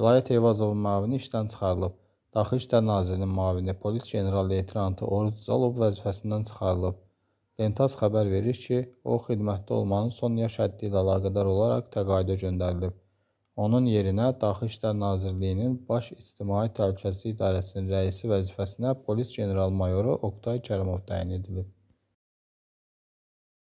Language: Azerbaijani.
Vilayət Eyvazovun müavini işdən çıxarılıb. Daxil İşlər Nazirinin müavini polis general-leytenantı Oruz Zalov vəzifəsindən çıxarılıb. Lentaz xəbər verir ki, o xidmətdə olmanın son yaş həddi ilə əlaqədar olaraq təqaüdə göndərilib. Onun yerinə Daxil İşlər Nazirliyinin Baş İctimai Təhlükəsizlik İdarəsinin rəisi vəzifəsinə polis general-mayoru Oqtay Kərimov təyin edilib.